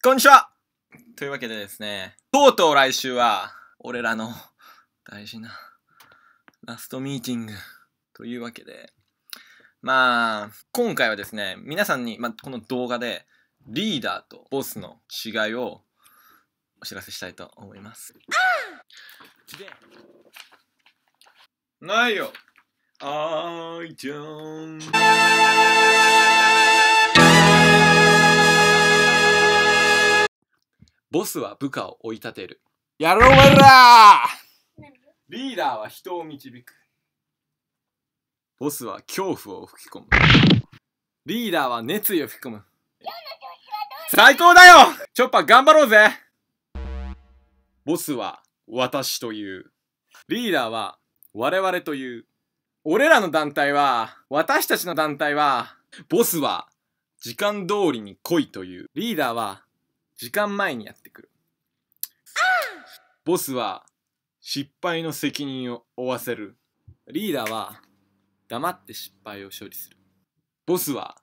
こんにちはというわけでですね、とうとう来週は、俺らの 大事なラストミーティングというわけで、まあ、今回はですね、皆さんに、まあ、この動画で、リーダーとボスの違いをお知らせしたいと思います。ないよボスは部下を追い立てる。やろうやらリーダーは人を導く。ボスは恐怖を吹き込む。リーダーは熱意を吹き込む。最高だよチョッパー頑張ろうぜボスは私という。リーダーは我々という。俺らの団体は、私たちの団体は、ボスは時間通りに来いという。リーダーは時間前にやってくるボスは失敗の責任を負わせるリーダーは黙って失敗を処理するボスは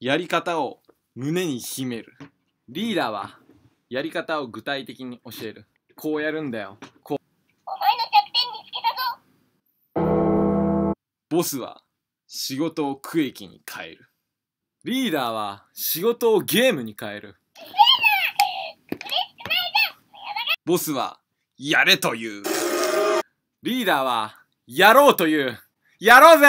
やり方を胸に秘めるリーダーはやり方を具体的に教えるこうやるんだよこうお前の弱点見つけたぞボスは仕事を区域に変えるリーダーは仕事をゲームに変えるボスは、やれという。リーダーは、やろうという。やろうぜ